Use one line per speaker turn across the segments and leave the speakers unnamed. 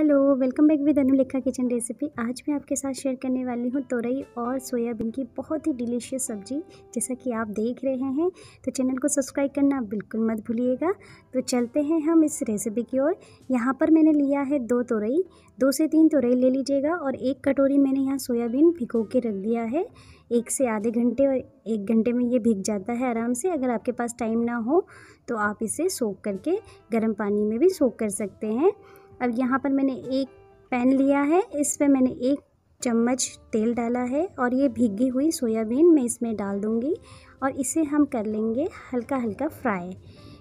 hello welcome back with Anulekha kitchen recipe आज मैं आपके साथ शेयर करने वाली हूँ तोरई और सोयाबीन की बहुत ही डिलीशियस सब्जी जैसा कि आप देख रहे हैं तो चैनल को सब्सक्राइब करना बिल्कुल मत भूलिएगा तो चलते हैं हम इस रेसिपी की ओर यहाँ पर मैंने लिया है दो तोरई दो से तीन तोरई ले लीजिएगा और एक कटोरी मैंने यहाँ सोयाबीन भिगो के रख दिया है एक से आधे घंटे और एक घंटे में ये भीग जाता है आराम से अगर आपके पास टाइम ना हो तो आप इसे सोख करके गर्म पानी में भी सोख कर सकते हैं अब यहाँ पर मैंने एक पैन लिया है इस पर मैंने एक चम्मच तेल डाला है और ये भीगी हुई सोयाबीन मैं इसमें डाल दूँगी और इसे हम कर लेंगे हल्का हल्का फ्राई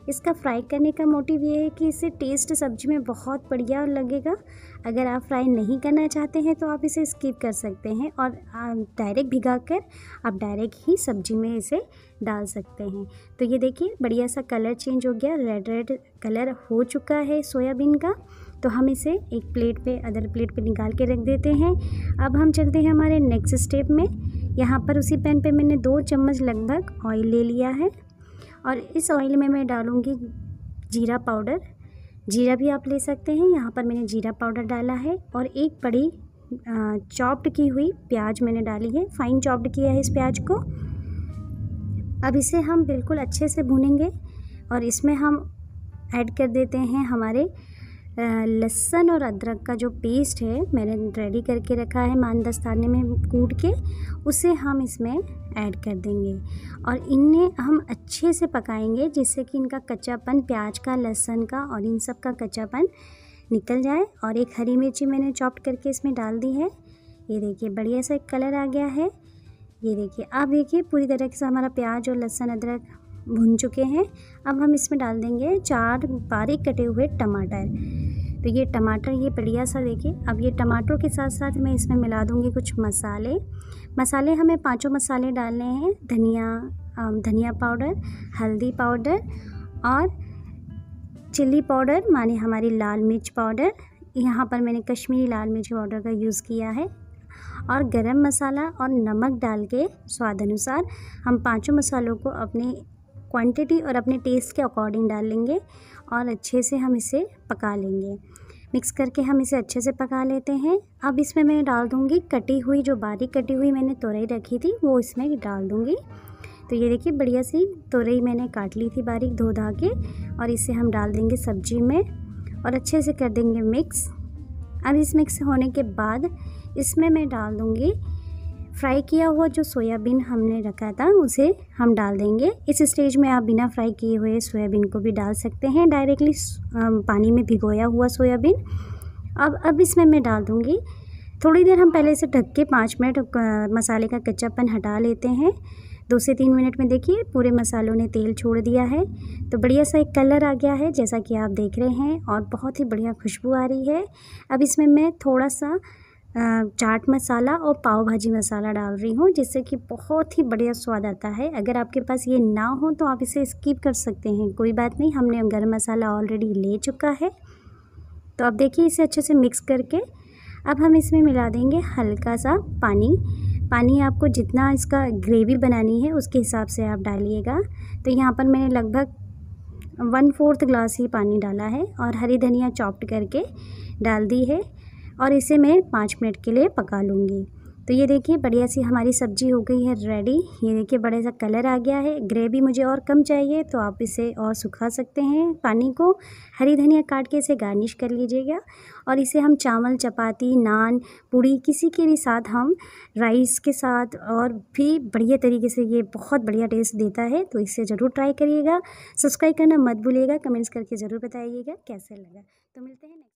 इसका फ्राई करने का मोटिव ये है कि इसे टेस्ट सब्जी में बहुत बढ़िया लगेगा अगर आप फ्राई नहीं करना चाहते हैं तो आप इसे स्किप कर सकते हैं और डायरेक्ट भिगा कर आप डायरेक्ट ही सब्जी में इसे डाल सकते हैं तो ये देखिए बढ़िया सा कलर चेंज हो गया रेड रेड कलर हो चुका है सोयाबीन का तो हम इसे एक प्लेट पे अदर प्लेट पे निकाल के रख देते हैं अब हम चलते हैं हमारे नेक्स्ट स्टेप में यहाँ पर उसी पैन पे मैंने दो चम्मच लगभग ऑयल ले लिया है और इस ऑयल में मैं डालूँगी जीरा पाउडर जीरा भी आप ले सकते हैं यहाँ पर मैंने जीरा पाउडर डाला है और एक बड़ी चॉप्ड की हुई प्याज मैंने डाली है फाइन चॉप्ड किया है इस प्याज को अब इसे हम बिल्कुल अच्छे से भूनेंगे और इसमें हम ऐड कर देते हैं हमारे लहसन और अदरक का जो पेस्ट है मैंने रेडी करके रखा है मानदस्ताने में कूट के उसे हम इसमें ऐड कर देंगे और इन्हें हम अच्छे से पकाएंगे जिससे कि इनका कच्चापन प्याज का लहसन का और इन सब का कच्चापन निकल जाए और एक हरी मिर्ची मैंने चॉप करके इसमें डाल दी है ये देखिए बढ़िया सा एक कलर आ गया है ये देखिए अब देखिए पूरी तरह से हमारा प्याज और लहसुन अदरक भुन चुके हैं अब हम इसमें डाल देंगे चार बारीक कटे हुए टमाटर तो ये टमाटर ये बढ़िया सा देखिए अब ये टमाटर के साथ साथ मैं इसमें मिला दूँगी कुछ मसाले मसाले हमें पाँचों मसाले डालने हैं धनिया धनिया पाउडर हल्दी पाउडर और चिल्ली पाउडर माने हमारी लाल मिर्च पाउडर यहाँ पर मैंने कश्मीरी लाल मिर्च पाउडर का यूज़ किया है और गरम मसाला और नमक डाल के स्वाद अनुसार हम पांचों मसालों को अपने क्वांटिटी और अपने टेस्ट के अकॉर्डिंग डाल लेंगे और अच्छे से हम इसे पका लेंगे मिक्स करके हम इसे अच्छे से पका लेते हैं अब इसमें मैं डाल दूँगी कटी हुई जो बारीक कटी हुई मैंने तोरई रखी थी वो इसमें डाल दूँगी तो ये देखिए बढ़िया सी तोरई मैंने काट ली थी बारीक धो धा के और इसे हम डाल देंगे सब्जी में और अच्छे से कर देंगे मिक्स अब इस मिक्स होने के बाद इसमें मैं डाल दूँगी फ्राई किया हुआ जो सोयाबीन हमने रखा था उसे हम डाल देंगे इस स्टेज में आप बिना फ्राई किए हुए सोयाबीन को भी डाल सकते हैं डायरेक्टली पानी में भिगोया हुआ सोयाबीन अब अब इसमें मैं डाल दूँगी थोड़ी देर हम पहले से ढक के पाँच मिनट मसाले का कच्चापन हटा लेते हैं दो से तीन मिनट में देखिए पूरे मसालों ने तेल छोड़ दिया है तो बढ़िया सा एक कलर आ गया है जैसा कि आप देख रहे हैं और बहुत ही बढ़िया खुशबू आ रही है अब इसमें मैं थोड़ा सा चाट मसाला और पाव भाजी मसाला डाल रही हूँ जिससे कि बहुत ही बढ़िया स्वाद आता है अगर आपके पास ये ना हो तो आप इसे स्किप कर सकते हैं कोई बात नहीं हमने गर्म मसाला ऑलरेडी ले चुका है तो आप देखिए इसे अच्छे से मिक्स करके अब हम इसमें मिला देंगे हल्का सा पानी पानी आपको जितना इसका ग्रेवी बनानी है उसके हिसाब से आप डालिएगा तो यहाँ पर मैंने लगभग वन फोर्थ ग्लास ही पानी डाला है और हरी धनिया चॉप्ड करके डाल दी है और इसे मैं पाँच मिनट के लिए पका लूँगी तो ये देखिए बढ़िया सी हमारी सब्जी हो गई है रेडी ये देखिए बड़े सा कलर आ गया है ग्रेवी मुझे और कम चाहिए तो आप इसे और सुखा सकते हैं पानी को हरी धनिया काट के इसे गार्निश कर लीजिएगा और इसे हम चावल चपाती नान पूड़ी किसी के भी साथ हम राइस के साथ और भी बढ़िया तरीके से ये बहुत बढ़िया टेस्ट देता है तो इसे ज़रूर ट्राई करिएगा सब्सक्राइब करना मत भूलिएगा कमेंट्स करके ज़रूर बताइएगा कैसे लगा तो मिलते हैं